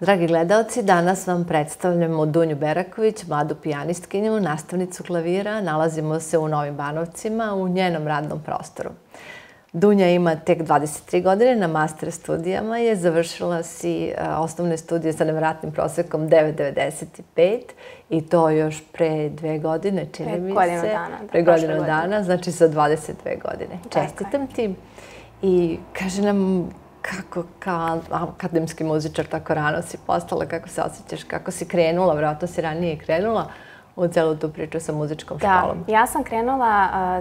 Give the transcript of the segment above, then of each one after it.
Dragi gledalci, danas vam predstavljamo Dunju Beraković, mladu pijanistkinju, nastavnicu klavira. Nalazimo se u Novim Banovcima u njenom radnom prostoru. Dunja ima tek 23 godine na master studijama, je završila si eh, osnovne studije sa nevratnim prosekom 9.95 i to još pre dve godine, čini mi se. Godinu dana. Pre godinu dana, znači sa 22 godine. Čestitam ti. I kaže nam, kako akademski muzičar tako rano si postala, kako se osjećaš, kako si krenula, vratno si ranije krenula u celu tu priču sa muzičkom školom. Da, ja sam krenula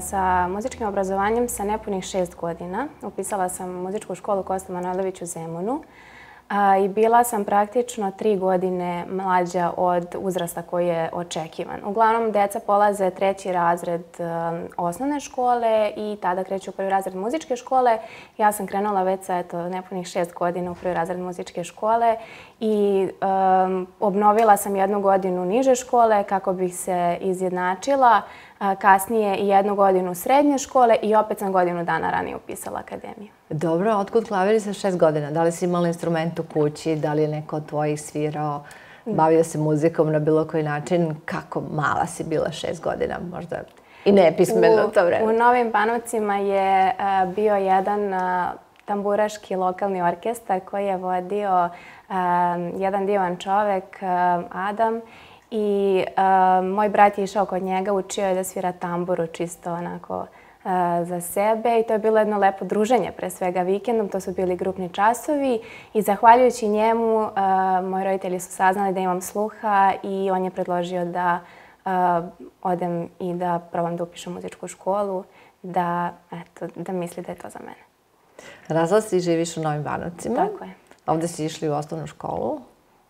sa muzičkim obrazovanjem sa nepunih šest godina. Upisala sam muzičku školu Kosta Manojlović u Zemunu. Uh, i bila sam praktično tri godine mlađa od uzrasta koji je očekivan. Uglavnom, deca polaze treći razred um, osnovne škole i tada kreću u prvi razred muzičke škole. Ja sam krenula već sa nepunih šest godina u prvi razred muzičke škole i um, obnovila sam jednu godinu niže škole kako bih se izjednačila kasnije jednu godinu srednje škole i opet sam godinu dana ranije upisala akademiju. Dobro, otkud klaviri sa šest godina? Da li si imala instrument u kući, da li je neko od tvojih svirao, bavio se muzikom na bilo koji način? Kako mala si bila šest godina možda? I ne pismeno to vreme. U Novim Banovcima je bio jedan tamburaški lokalni orkestar koji je vodio jedan divan čovek, Adam, i I uh, moj brat je išao kod njega, učio je da svira tamburu čisto onako uh, za sebe i to je bilo jedno lepo druženje pre svega vikendom, to su bili grupni časovi i zahvaljujući njemu uh, moji roditelji su saznali da imam sluha i on je predložio da uh, odem i da probam da upišem muzičku školu, da, eto, da misli da je to za mene. Razla si i živiš u Novim Banovcima. Tako je. Ovde si išli u osnovnu školu.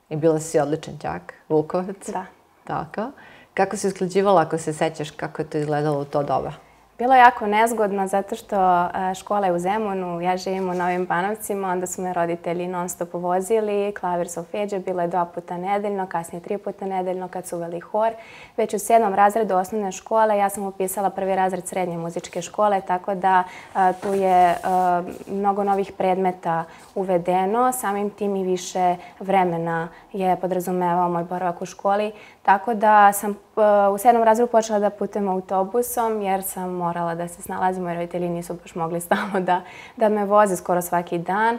I bila si odličan djak, Vukovac. Da. Tako. Kako si uskladživala, ako se sećaš, kako je to izgledalo u to doba? Bilo je jako nezgodno zato što e, škola je u Zemunu, ja živim u Novim Panovcima, onda su me roditelji non stop vozili, klavir sa ofeđa, bilo je dva puta nedeljno, kasnije tri puta nedeljno kad su uveli hor. Već u sedmom razredu osnovne škole ja sam upisala prvi razred srednje muzičke škole, tako da e, tu je e, mnogo novih predmeta uvedeno, samim tim i više vremena je podrazumevao moj boravak u školi, tako da sam u sedmom razredu počela da putujem autobusom jer sam morala da se snalazimo, jer roditelji nisu baš mogli stalno da, da me voze skoro svaki dan.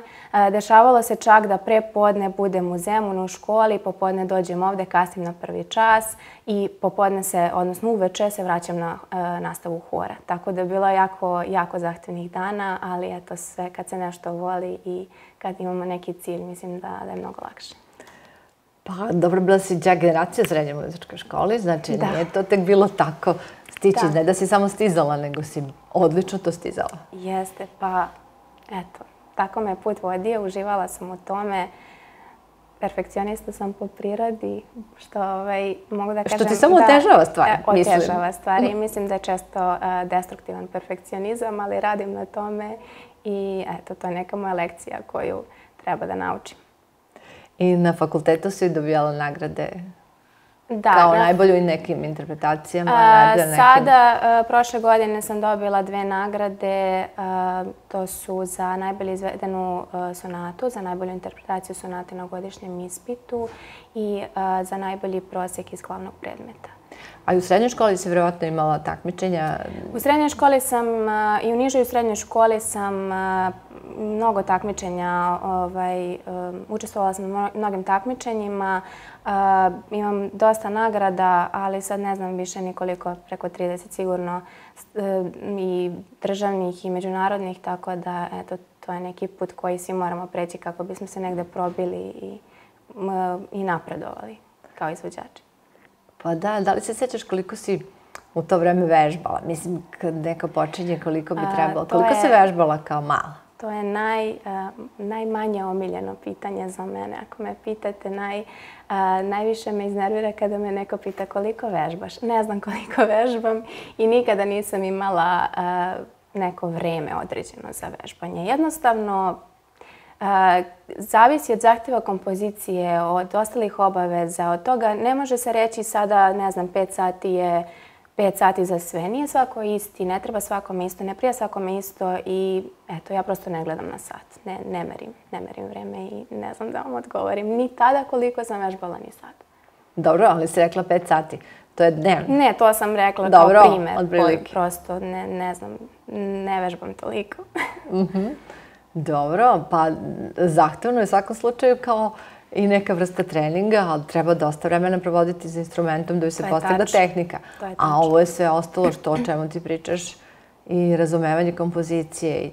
Dešavalo se čak da pre podne budem u Zemunu u školi, popodne dođem ovde, kasnim na prvi čas i popodne se, odnosno uveče, se vraćam na e, nastavu hora. Tako da je bilo jako, jako zahtevnih dana, ali eto sve kad se nešto voli i kad imamo neki cilj, mislim da, da je mnogo lakše. Pa, dobro, bila si džak generacija srednje muzičke škole, znači da. nije to tek bilo tako stići, ne da si samo stizala, nego si odlično to stizala. Jeste, pa eto, tako me put vodio, uživala sam u tome. Perfekcionista sam po prirodi, što ovaj, mogu da kažem... Što ti samo otežava stvari, e, mislim. Otežava stvari, mm. mislim da je često e, destruktivan perfekcionizam, ali radim na tome i eto, to je neka moja lekcija koju treba da naučim. I na fakultetu si dobijala nagrade Da, kao da. najbolju i nekim interpretacijama. A, nekim. Sada, a, e, prošle godine sam dobila dve nagrade. A, e, to su za najbolju izvedenu a, e, sonatu, za najbolju interpretaciju sonate na godišnjem ispitu i a, za najbolji prosjek iz glavnog predmeta. A u srednjoj školi si vjerovatno imala takmičenja? U srednjoj školi sam i u nižoj u srednjoj školi sam mnogo takmičenja. Ovaj, um, učestvovala sam na mnogim takmičenjima. Imam dosta nagrada, ali sad ne znam više nikoliko, preko 30 sigurno, um, i državnih i međunarodnih, tako da to je neki put koji svi moramo preći kako bismo se negde probili i napredovali kao izvođači. Pa da, da li se sjećaš koliko si u to vreme vežbala? Mislim, kad neka počinje, koliko bi trebalo? Koliko se vežbala kao mala? To je naj, uh, najmanje omiljeno pitanje za mene. Ako me pitate, naj, uh, najviše me iznervira kada me neko pita koliko vežbaš. Ne znam koliko vežbam i nikada nisam imala uh, neko vreme određeno za vežbanje. Jednostavno, zavisi od zahtjeva kompozicije, od ostalih obaveza, od toga ne može se reći sada, ne znam, pet sati je pet sati za sve. Nije svako isti, ne treba svakom isto, ne prija svakom isto i eto, ja prosto ne gledam na sat. Ne, ne merim, ne merim vreme i ne znam da vam odgovorim. Ni tada koliko sam vežbala ni sad. Dobro, ali si rekla pet sati. To je dnevno. Ne, to sam rekla Dobro, kao primjer. Dobro, pa Prosto ne, ne znam, ne vežbam toliko. Mhm. Dobro, pa zahtevno je u svakom slučaju kao i neka vrsta treninga, ali treba dosta vremena provoditi za instrumentom da bi se postavila tehnika. A ovo je sve ostalo što o čemu ti pričaš i razumevanje kompozicije i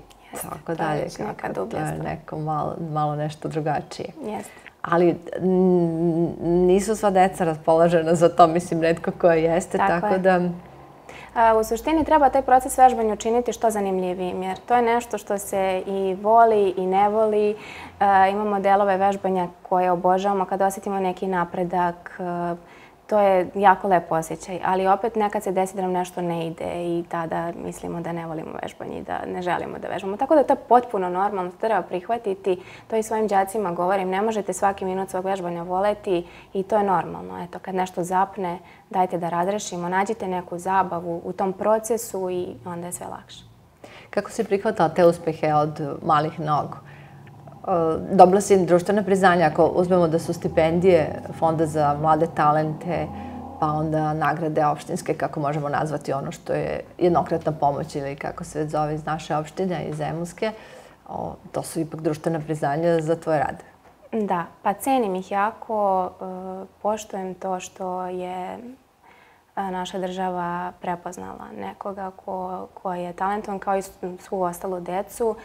tako dalje. To je neko malo nešto drugačije. Ali nisu sva deca raspoložena za to, mislim, redko koja jeste, tako da... Tako je. U suštini treba taj proces vežbanja učiniti što zanimljivijim, jer to je nešto što se i voli i ne voli. E, imamo delove vežbanja koje obožavamo kada osjetimo neki napredak, učinimo e, to je jako lep osjećaj, ali opet nekad se desi da nam nešto ne ide i tada mislimo da ne volimo vežbanje i da ne želimo da vežbamo. Tako da to je potpuno normalno, to treba prihvatiti. To i svojim džacima govorim, ne možete svaki minut svog vežbanja voleti i to je normalno. Eto, kad nešto zapne, dajte da razrešimo, nađite neku zabavu u tom procesu i onda je sve lakše. Kako si prihvatala te uspehe od malih nogu? Eh, dobila si društvene priznanja, ako uzmemo da su stipendije Fonda za mlade talente, pa onda nagrade opštinske, kako možemo nazvati ono što je jednokratna pomoć ili kako se zove iz naše opštine i zemljske, to su ipak društvene priznanja za tvoje rade. Da, pa cenim ih jako, eh, poštojem to što je naša država prepoznala nekoga ko je talentovan kao i svu ostalu decu.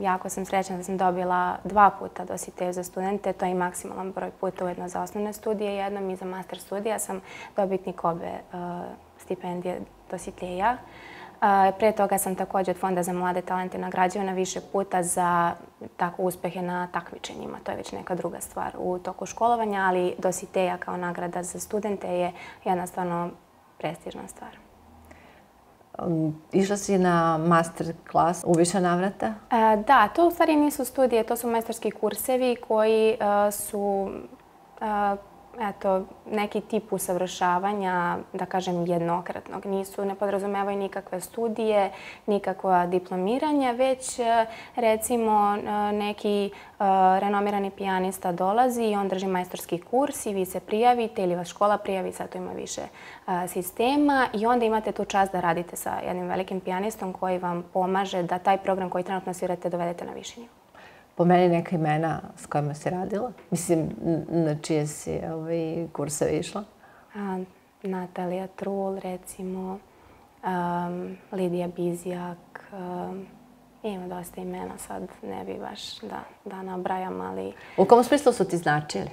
Jako sam srećena da sam dobila dva puta dositev za studente. To je i maksimalan broj puta ujedno za osnovne studije jednom i za master studija sam dobitnik obe stipendije dositeja. Hvala. Pre toga sam također od Fonda za mlade talente nagrađivana više puta za tako uspehe na takmičenjima. To je već neka druga stvar u toku školovanja, ali dositeja kao nagrada za studente je jedna stvarno prestižna stvar. Um, išla si na master klas u više navrata? Da, to u stvari nisu studije, to su majstorski kursevi koji su eto, neki tip usavršavanja, da kažem, jednokratnog. Nisu, ne podrazumevaju nikakve studije, nikakva diplomiranja, već, e, recimo, e, neki e, renomirani pijanista dolazi i on drži majstorski kurs i vi se prijavite ili vas škola prijavi, sad to ima više sistema i onda imate tu čast da radite sa jednim velikim pijanistom koji vam pomaže da taj program koji trenutno svirate dovedete na viši nivou po meni neka imena s kojima si radila? Mislim, na čije si ovaj kursa išla? A, Natalija Trul, recimo, um, Lidija Bizijak, um, ima dosta imena sad, ne bi baš da, da nabrajam, ali... U kom smislu su ti značili?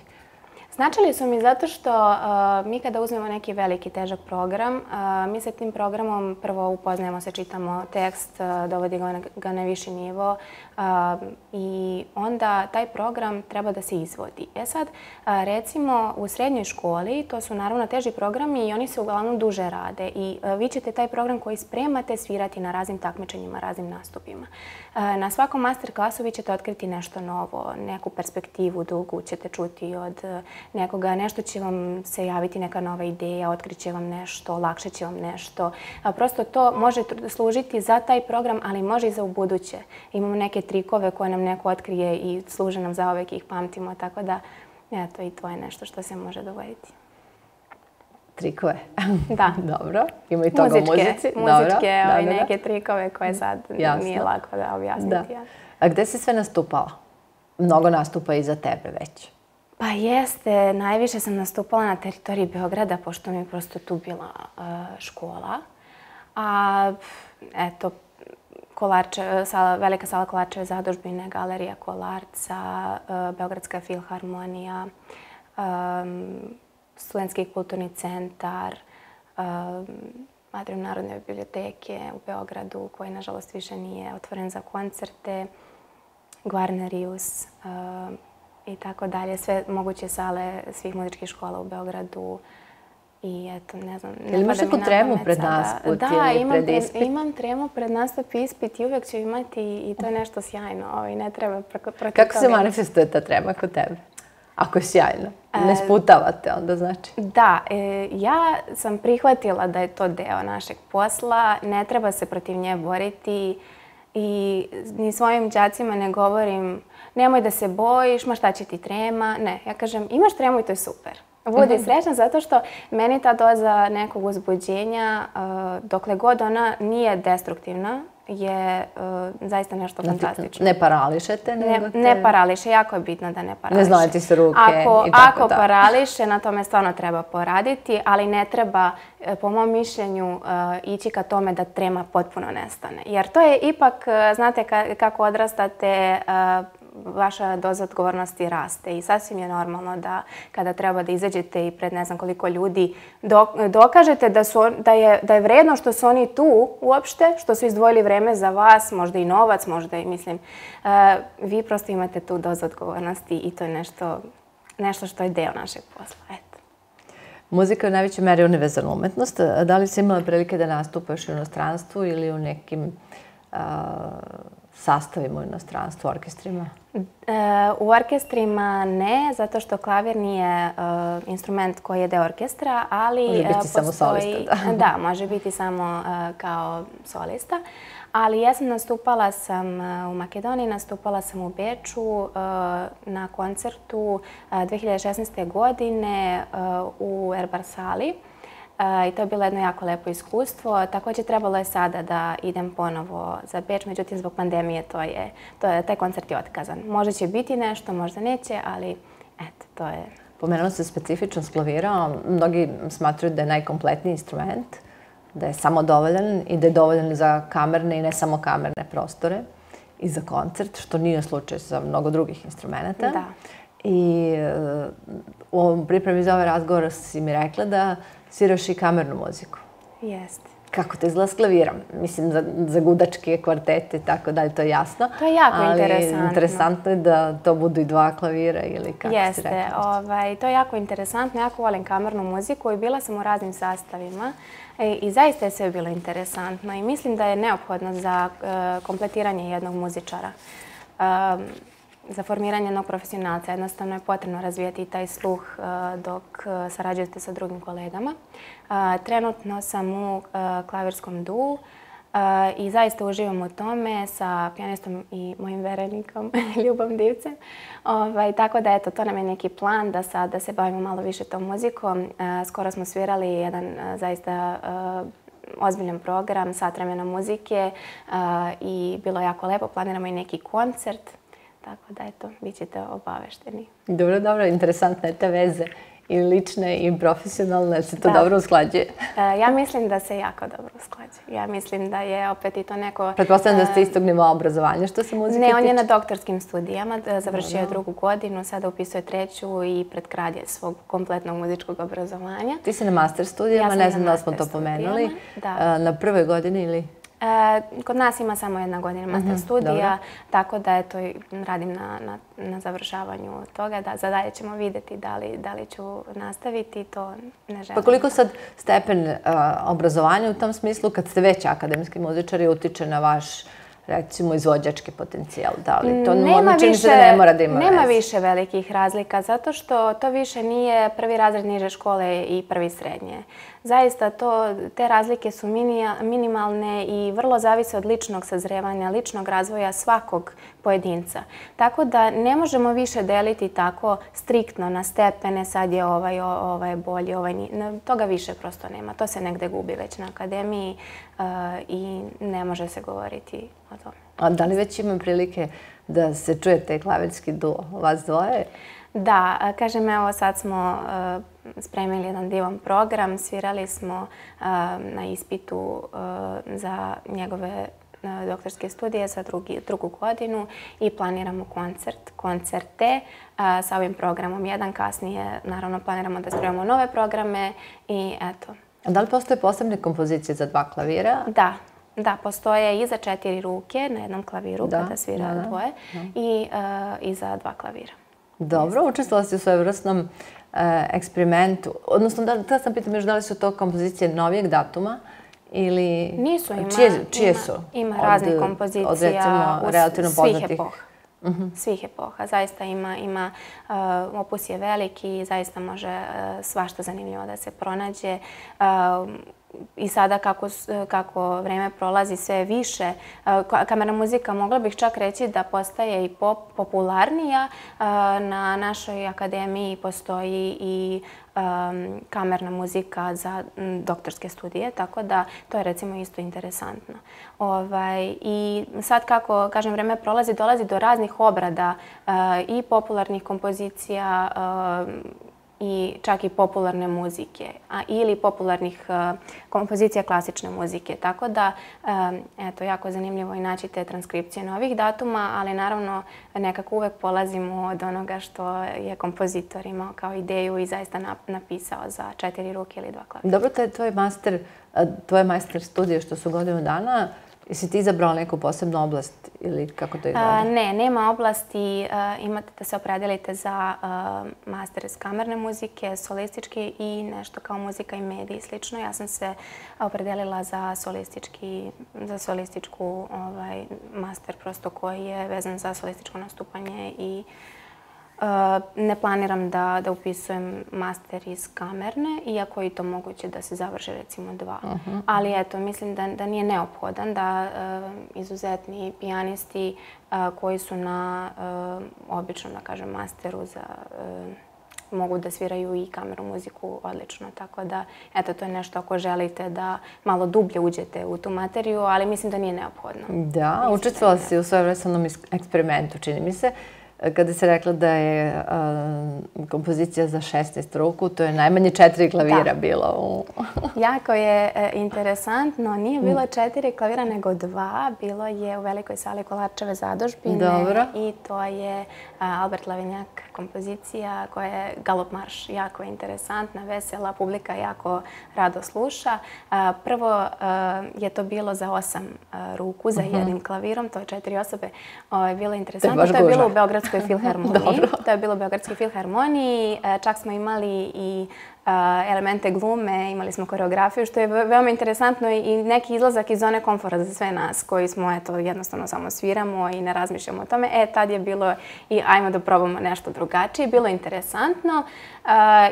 Značili su mi zato što uh, mi kada uzmemo neki veliki, težak program, uh, mi se tim programom prvo upoznajemo se, čitamo tekst, uh, dovodi ga na, ga na viši nivo uh, i onda taj program treba da se izvodi. E sad, uh, recimo u srednjoj školi, to su naravno teži programi i oni se uglavnom duže rade i uh, vi ćete taj program koji spremate svirati na raznim takmičenjima, raznim nastupima. Uh, na svakom master klasu vi ćete otkriti nešto novo, neku perspektivu dugu ćete čuti od uh, nekoga, nešto će vam se javiti neka nova ideja, otkriće vam nešto, lakše će vam nešto. Prosto to može služiti za taj program, ali može i za u buduće. Imamo neke trikove koje nam neko otkrije i služe nam za ovek i ih pamtimo, tako da eto i to je nešto što se može dovoljiti. Trikove? Da. Dobro. Ima i toga u muzici. Muzičke, ovaj, neke trikove koje sad nije lako da objasniti. A gde si sve nastupala? Mnogo nastupa i za tebe već. Da. Pa jeste, najviše sam nastupala na teritoriji Beograda, pošto mi je prosto tu bila e, škola. A eto, Kolarče, e, sala, velika sala Kolarčeve zadužbine, galerija Kolarca, e, Beogradska filharmonija, Studenski kulturni centar, Adrium narodne biblioteke u Beogradu, koji nažalost više nije otvoren za koncerte, Guarnerius, i tako dalje. Sve moguće sale svih muzičkih škola u Beogradu. I eto, ne znam, ne pada mi na pamet sada. tremu pred nastup da, ili pred ispit? Da, imam tremu pred nastup i ispit i uvijek ću imati i to je nešto sjajno. Ovaj, ne treba protiv Kako toga. se manifestuje ta trema kod tebe? Ako je sjajno, e, ne sputavate onda, znači. Da, e, ja sam prihvatila da je to deo našeg posla. Ne treba se protiv nje boriti. E, i ni svojim džacima ne govorim nemoj da se bojiš, ma šta će ti trema, ne. Ja kažem imaš tremu i to je super. Budi mhm. srećna zato što meni ta doza nekog uzbuđenja, eh, dokle god ona nije destruktivna, je e, zaista nešto znači, fantastično. Ne parališete? Ne parališe, jako je bitno da ne parališe. Ne znajte se ruke i tako da. Ako parališe, na tome stvarno treba poraditi, ali ne treba, e, po mom mišljenju, e, ići ka tome da trema potpuno nestane. Jer to je ipak, znate kako odrastate, potpuno vaša doza odgovornosti raste i sasvim je normalno da kada treba da izađete i pred ne znam koliko ljudi dokažete da, su, da, je, da je vredno što su oni tu uopšte, što su izdvojili vreme za vas, možda i novac, možda i mislim, e, vi prosto imate tu dozu odgovornosti i to je nešto, nešto što je deo našeg posla. Eto. Muzika je u najvećoj meri univerzalna umetnost. Da li si imala prilike da nastupaš u inostranstvu ili u nekim uh, sastavima u inostranstvu, u orkestrima? E, u orkestrima ne, zato što klavir nije e, instrument koji je deo orkestra, ali... Može e, biti samo solista. Da, može biti samo kao solista. Ali ja sam nastupala sam u Makedoniji, nastupala sam u Beču na koncertu 2016. godine u Erbar Sali. Uh, i to je bilo jedno jako lepo iskustvo. Također trebalo je sada da idem ponovo za Beč, međutim zbog pandemije to je, to je, taj koncert je otkazan. Možda će biti nešto, možda neće, ali eto, to je. Pomenula se specifičnost klavira, mnogi smatraju da je najkompletniji instrument, da je samo dovoljan i da je dovoljan za kamerne i ne samo kamerne prostore i za koncert, što nije slučaj sa mnogo drugih instrumenta. Da. I e, u ovom pripremi za ovaj razgovor si mi rekla da uh, sviraš i kamernu muziku. Jeste. Kako te izgleda s klavirom? Mislim, za, za gudačke kvartete i tako dalje, to je jasno. To je jako ali interesantno. Ali interesantno je da to budu i dva klavira ili kako Jeste, si rekla. Jeste, ovaj, to je jako interesantno. Jako volim kamernu muziku i bila sam u raznim sastavima. E, I zaista je sve bilo interesantno i mislim da je neophodno za e, kompletiranje jednog muzičara. E, za formiranje jednog profesionalca jednostavno je potrebno razvijati taj sluh eh, dok eh, sarađujete sa drugim kolegama. Eh, trenutno sam u klavirskom duu i zaista uživam u tome sa pijanistom i mojim verenikom Ljubom Divcem. Ovaj, tako da, eto, to nam je neki plan da sad se bavimo malo više tom muzikom. Skoro smo svirali jedan zaista ozbiljan program sat vremena muzike i bilo jako lepo. Planiramo i neki koncert. Tako da, eto, bit ćete obavešteni. Dobro, dobro, interesantne te veze i lične i profesionalne, se to da. dobro usklađuje. E, ja mislim da se jako dobro usklađuje. Ja mislim da je opet i to neko... Pretpostavljam da ste e, istog nivoa obrazovanja što se muzike tiče. Ne, on je na doktorskim studijama, završio je drugu godinu, sada upisuje treću i pred kraj je svog kompletnog muzičkog obrazovanja. Ti si na master studijama, ja ne znam da smo to pomenuli. Da. E, na prvoj godini ili... E, kod nas ima samo jedna godina mhm, master studija, tako da radim na završavanju toga. Za dalje ćemo vidjeti da li ću nastaviti, to ne želim. Pa koliko sad stepen e, obrazovanja u tom smislu, kad ste već akademijski muzičar i utiče na vaš recimo izvođački potencijal, da li to čini se da ne mora da ima veze? Nema više velikih razlika, zato što to više nije prvi razred niže škole i prvi srednje. Uh, Zaista to, te razlike su minimalne i vrlo zavise od ličnog sazrevanja, ličnog razvoja svakog pojedinca. Tako da ne možemo više deliti tako striktno na stepene, sad je ovaj, ovaj je bolji, ovaj nije. Toga više prosto nema. To se negde gubi već na akademiji eh, i ne može se govoriti o tome. A da li već ima prilike da se čuje te klavirski duo, vas dvoje? Uh, Da, kažem, evo sad smo e, spremili jedan divan program. Svirali smo e, na ispitu e, za njegove doktorske studije za drugi, drugu godinu i planiramo koncert, koncerte a, sa ovim programom. Jedan kasnije, naravno, planiramo da strujemo nove programe i eto. Da li postoje posebne kompozicije za dva klavira? Da, da postoje i za četiri ruke na jednom klaviru da, kada svira da, da. dvoje da. I, a, i za dva klavira. Dobro, učestvala si u svojevrsnom e, eksperimentu. Odnosno, da, da sam pitam još da li su to kompozicije novijeg datuma ili... Nisu, ima, čije, čije ima, su? ima razne kompozicija od, recimo, u svih poznatih. epoh. Mm -hmm. svih epoha. Zaista ima, ima uh, opus je veliki i zaista može uh, svašta zanimljivo da se pronađe. Uh, i sada kako, kako vreme prolazi sve više, e, kamerna muzika mogla bih čak reći da postaje i pop, popularnija. E, na našoj akademiji postoji i e, kamerna muzika za doktorske studije, tako da to je recimo isto interesantno. Ovaj, I sad kako, kažem, vreme prolazi, dolazi do raznih obrada i popularnih kompozicija, i čak i popularne muzike a, ili popularnih a, e, kompozicija klasične muzike. Tako da, a, e, eto, jako zanimljivo i naći te transkripcije novih datuma, ali naravno nekako uvek polazimo od onoga što je kompozitor imao kao ideju i zaista na, napisao za četiri ruke ili dva klavira. Dobro, taj tvoj master, e, tvoj master studije što su godinu dana, Jesi ti izabrala neku posebnu oblast ili kako to je radi? Ne, nema oblasti. Imate da se opredelite za master iz kamerne muzike, solistički i nešto kao muzika i mediji i slično. Ja sam se opredelila za solističku ovaj, master koji je vezan za solističko nastupanje i muzika Eh, ne planiram da, da upisujem master iz kamerne, iako je to moguće da se završe recimo dva. Uh mhm. -huh. Ali eto, mislim da, da nije neophodan da uh, izuzetni pijanisti uh, koji su na uh, običnom, da kažem, masteru za uh, mogu da sviraju i kameru muziku odlično. Tako da, eto, to je nešto ako želite da malo dublje uđete u tu materiju, ali mislim da nije neophodno. Da, učestvala si u svojom resonom eksperimentu, čini mi se. Uh, kada se rekla da je uh, kompozicija za 16 ruku, to je najmanje četiri klavira da. bilo. U... jako je e, interesantno. Nije mm. bilo četiri klavira, nego dva. Bilo je u velikoj sali Kolačeve zadožbine. Dobro. I to je uh, Albert Lavinjak kompozicija koja je galop marš. Jako je interesantna, vesela, publika jako rado sluša. Uh, prvo uh, je to bilo za osam uh, ruku, za uh mhm. -huh. jednim klavirom. To je četiri osobe. Uh, bilo je interesantno. To je, baš to je bilo u Beogradu Beogradskoj filharmoniji. Dobro. To je bilo u Beogradskoj filharmoniji. E, čak smo imali i uh, Eh, elemente glume, imali smo koreografiju, što je veoma interesantno i neki izlazak iz zone komfora za sve nas koji smo eto, jednostavno samo sviramo i ne razmišljamo o tome. E, tad je bilo i ajmo da probamo nešto drugačije, bilo je interesantno eh,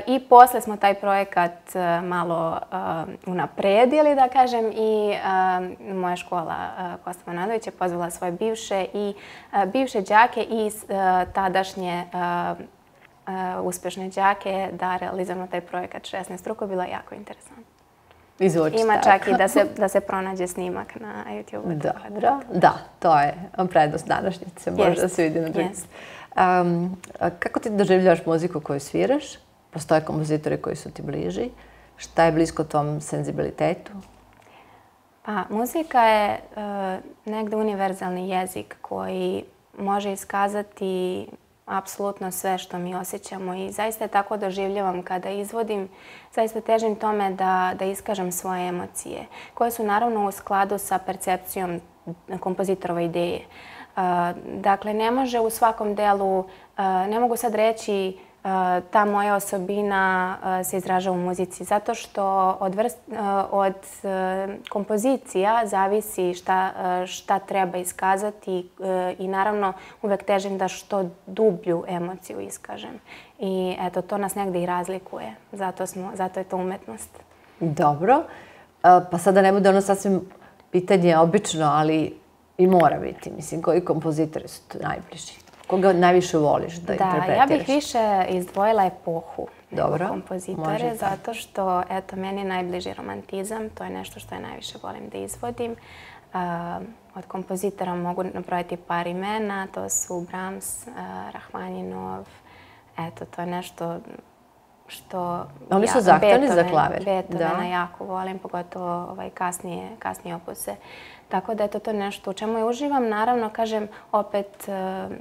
i posle smo taj projekat eh, malo unapredili, da kažem, i moja škola Kosta Manadović je pozvala svoje bivše i bivše džake i tadašnje E, uspješne džake da realizujemo taj projekat 16 ruku. Bilo je jako interesantno. Izvuči Ima tako. čak i da se, da se pronađe snimak na YouTube. Dobro, da, to je prednost današnjice, možda se vidi na drugi. Um, kako ti doživljaš muziku koju sviraš? Postoje kompozitori koji su ti bliži. Šta je blisko tom senzibilitetu? Pa, muzika je uh, negde univerzalni jezik koji može iskazati apsolutno sve što mi osjećamo i zaista je tako doživljavam kada izvodim, zaista težim tome da, da iskažem svoje emocije, koje su naravno u skladu sa percepcijom kompozitorova ideje. Dakle, ne može u svakom delu, ne mogu sad reći E, ta moja osobina e, se izražava u muzici. Zato što od, vrst, e, od kompozicija zavisi šta, šta treba iskazati i naravno uvek težim da što dublju emociju iskažem. I eto, to nas negde i razlikuje. Zato, smo, zato je to umetnost. Dobro. Pa sada ne bude ono sasvim pitanje obično, ali i mora biti. Mislim, koji kompozitori su najbliži? koga najviše voliš da, da interpretiraš? Da, ja bih više izdvojila epohu Dobro, kompozitore, zato što, eto, meni je najbliži romantizam, to je nešto što ja najviše volim da izvodim. Uh, od kompozitora mogu napraviti par imena, to su Brahms, uh, Rahmaninov, eto, to je nešto što... Oni su ja, zahtjeli Beethoven, za klaver. Beethovena da. jako volim, pogotovo ovaj kasnije, kasnije opuse. Tako da, eto, to je nešto u čemu je uživam. Naravno, kažem, opet uh,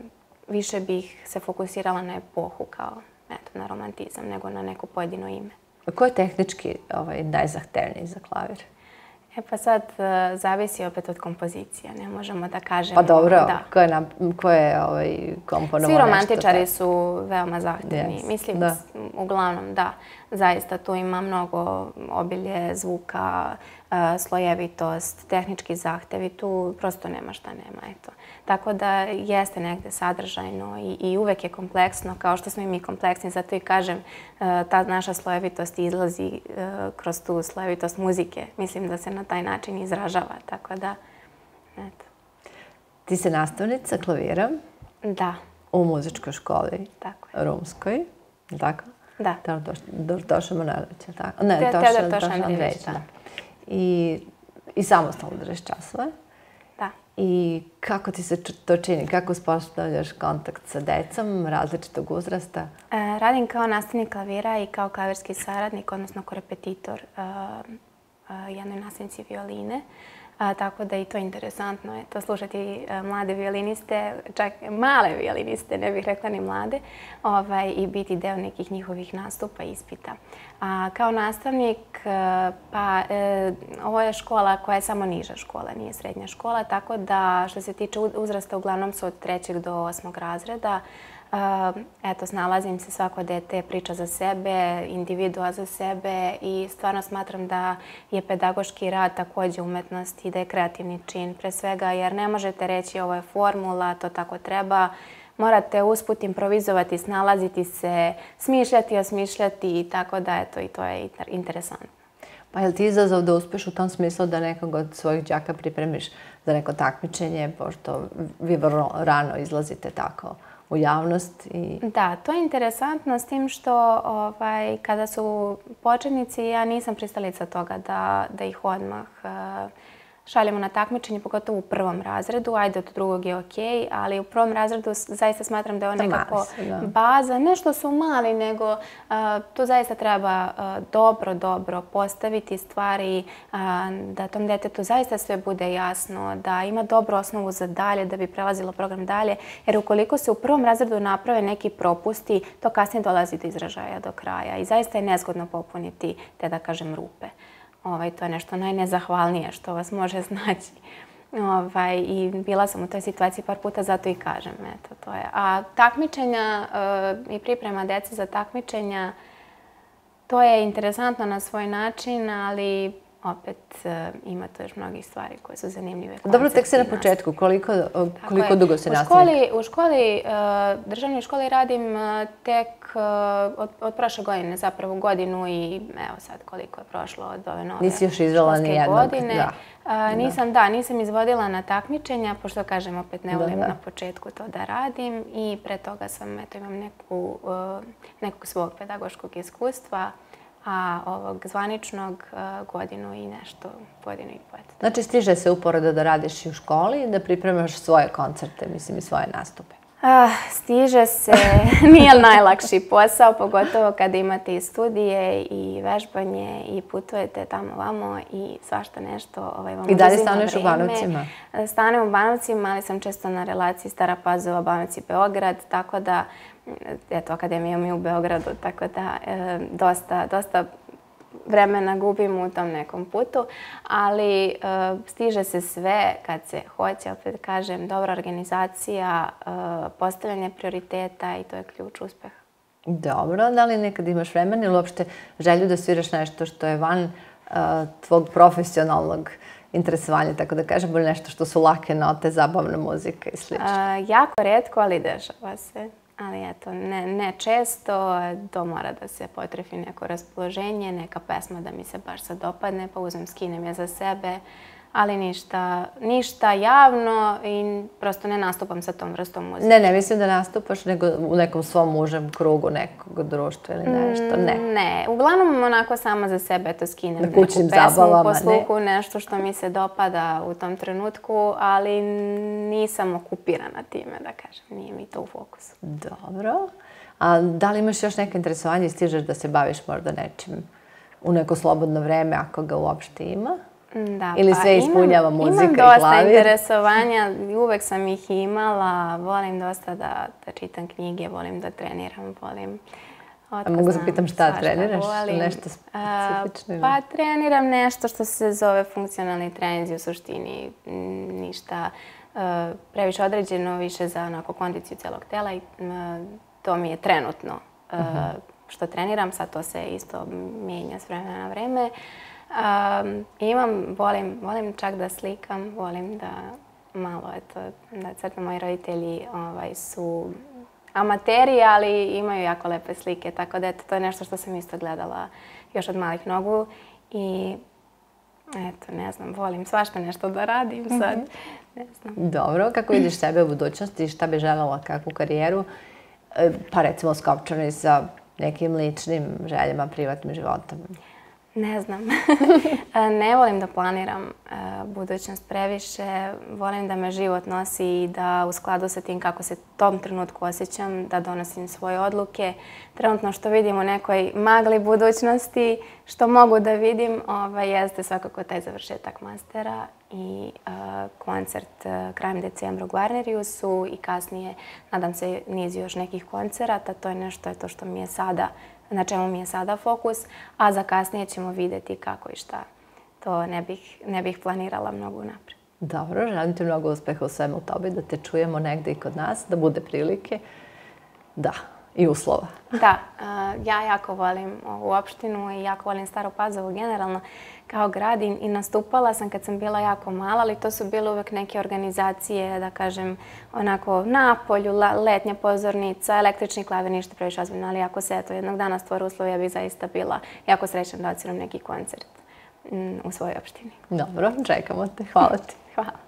više bih se fokusirala na epohu kao eto, na romantizam nego na neko pojedino ime. Ko je tehnički ovaj, najzahtevniji za klavir? E pa sad, eh, zavisi opet od kompozicije, ne možemo da kažemo. Pa dobro, da. ko je, na, ko je ovaj komponovo nešto? Svi romantičari nešto su veoma zahtevni. Yes. Mislim, da. uglavnom, da. Zaista, tu ima mnogo obilje zvuka, eh, slojevitost, tehnički zahtevi. Tu prosto nema šta nema, eto. Tako da jeste negde sadržajno i, i uvek je kompleksno, kao što smo i mi kompleksni, zato i kažem, e, ta naša slojevitost izlazi e, kroz tu slojevitost muzike. Mislim da se na taj način izražava, tako da, eto. Ti se nastavnica klavira? Da. U muzičkoj školi? Tako je. Rumskoj, tako? Da. Teodor Tošem Andrejić, tako? Ne, Teodor Tošem Andrejić, da. I, I samostalno držiš časove? I kako ti se to čini? Kako uspostavljaš kontakt sa decom različitog uzrasta? E, radim kao nastavnik klavira i kao klavirski saradnik, odnosno korepetitor e, e, jednoj nastavnici violine. Uh, tako da i to interesantno je to slušati e, mlade violiniste, čak male violiniste, ne bih rekla ni mlade, ovaj, i biti deo nekih njihovih nastupa i ispita. A, kao nastavnik, e, pa e, ovo je škola koja je samo niža škola, nije srednja škola, tako da što se tiče uzrasta, uglavnom su od trećeg do osmog razreda, Ehm, eto, snalazim se svako dete, priča za sebe, individua za sebe i stvarno smatram da je pedagoški rad također umetnost i da je kreativni čin pre svega jer ne možete reći ovo je formula, to tako treba. Morate usput improvizovati, snalaziti se, smišljati, osmišljati i tako da, eto, i to je interesantno. Pa je li ti izazov da uspeš u tom smislu da nekog od svojih džaka pripremiš za neko takmičenje, pošto vi vrlo rano izlazite tako? u javnost. I... Da, to je interesantno s tim što ovaj, kada su početnici, ja nisam pristalica toga da, da ih odmah uh, šaljemo na takmičenje, pogotovo u prvom razredu. Ajde, od drugog je okej, okay, ali u prvom razredu zaista smatram da je on nekako baza. Nešto su mali, nego uh, to zaista treba uh, dobro, dobro postaviti stvari uh, da tom detetu zaista sve bude jasno, da ima dobru osnovu za dalje, da bi prelazilo program dalje. Jer ukoliko se u prvom razredu naprave neki propusti, to kasnije dolazi do izražaja do kraja. I zaista je nezgodno popuniti te, da kažem, rupe. Uh, ovaj, to je nešto najnezahvalnije što vas može znaći. Ovaj, I bila sam u toj situaciji par puta, zato i kažem. Eto, to je. A takmičenja e, i priprema dece za takmičenja, to je interesantno na svoj način, ali opet uh, ima to još mnogih stvari koje su zanimljive. Dobro, tek se na početku. Koliko, uh, koliko dugo se nastavlja? U školi, u školi uh, državnoj školi radim uh, tek uh, od, od prošle godine, zapravo godinu i evo sad koliko je prošlo od ove nove Nisi još izvela ni jednog, godine. da. Uh, nisam, da. da, nisam izvodila na takmičenja, pošto kažem opet ne volim da, da. na početku to da radim i pre toga sam, eto imam neku, uh, nekog svog pedagoškog iskustva, uh, a ovog zvaničnog e, godinu i nešto, godinu i pet. Znači, stiže se uporedo da radiš i u školi i da pripremaš svoje koncerte, mislim, i svoje nastupe. Uh, stiže se, nije najlakši posao, pogotovo kada imate i studije i vežbanje i putujete tamo vamo i svašta nešto. Ovaj, vam I da li stanuješ u Banovcima? E, stanem u Banovcima, ali sam često na relaciji Stara Pazova, Banovci, Beograd, tako da eto, akademija mi je u Beogradu, tako da e, dosta, dosta vremena gubim u tom nekom putu, ali e, stiže se sve kad se hoće, opet kažem, dobra organizacija, e, postavljanje prioriteta i to je ključ uspeha. Dobro, da li nekad imaš vremena ili uopšte želju da sviraš nešto što je van e, tvog profesionalnog interesovanje, tako da kažem, bolje nešto što su lake note, zabavna muzika i sl. A, e, jako redko, ali dešava se ali eto, ne, ne često, to mora da se potrefi neko raspoloženje, neka pesma da mi se baš sad dopadne, pa uzmem, skinem je za sebe. Uh, ali ništa, ništa javno i prosto ne nastupam sa tom vrstom muzike. Ne, ne mislim da nastupaš nego u nekom svom mužem krugu nekog društva ili nešto, ne. Mm, ne, uglavnom onako samo za sebe to skinem Na kućnim neku pesmu, zabavama, posluku, ne. nešto što mi se dopada u tom trenutku, ali nisam okupirana time, da kažem, nije mi to u fokusu. Dobro. A da li imaš još neke interesovanje i stižeš da se baviš možda nečim u neko slobodno vreme, ako ga uopšte ima? Da, Ili pa sve pa, ispunjava imam, muzika imam i glavi? Imam dosta interesovanja, uvek sam ih imala. Volim dosta da, da čitam knjige, volim da treniram, volim... Otko mogu se pitam šta treniraš? Volim. Nešto specifično? Uh, pa treniram nešto što se zove funkcionalni trenizi u suštini. Ništa uh, previše određeno, više za onako kondiciju celog tela i uh, to mi je trenutno uh, uh -huh. što treniram. Sad to se isto mijenja s vremena na vreme. Uh, Um, imam, volim, volim čak da slikam, volim da malo, eto, da crtam. Moji roditelji ovaj, su amateri, ali imaju jako lepe slike, tako da eto, to je nešto što sam isto gledala još od malih nogu. I eto, ne znam, volim svašta nešto da radim mhm. sad. Mm -hmm. ne znam. Dobro, kako vidiš sebe u budućnosti, šta bi želala, kakvu karijeru? E, pa recimo skopčani sa nekim ličnim željama, privatnim životom. Uh, Ne znam. E, ne volim da planiram e, budućnost previše. Volim da me život nosi i da u skladu sa tim kako se tom trenutku osjećam, da donosim svoje odluke. Trenutno što vidim u nekoj magli budućnosti, što mogu da vidim, ovaj, jeste svakako taj završetak mastera i uh, koncert uh, krajem decembra u Glarneriusu i kasnije, nadam se, niz još nekih koncerata. To je nešto je to što mi je sada na čemu mi je sada fokus, a za kasnije ćemo videti kako i šta. To ne bih, ne bih planirala mnogo napred. Dobro, želim ti mnogo uspeha u svemu tobi, da te čujemo negde i kod nas, da bude prilike. Da. Da i uslova. Da, uh, ja jako volim ovu opštinu i jako volim Staro Pazovo generalno kao grad i, i nastupala sam kad sam bila jako mala, ali to su bile uvek neke organizacije, da kažem, onako napolju, la, letnja pozornica, električni klaver, ništa previše ozbiljno, ali ako se to jednog dana stvore uslovi, ja bih zaista bila jako srećna da ocirom neki koncert mm, u svojoj opštini. Dobro, čekamo te. Hvala ti. Hvala.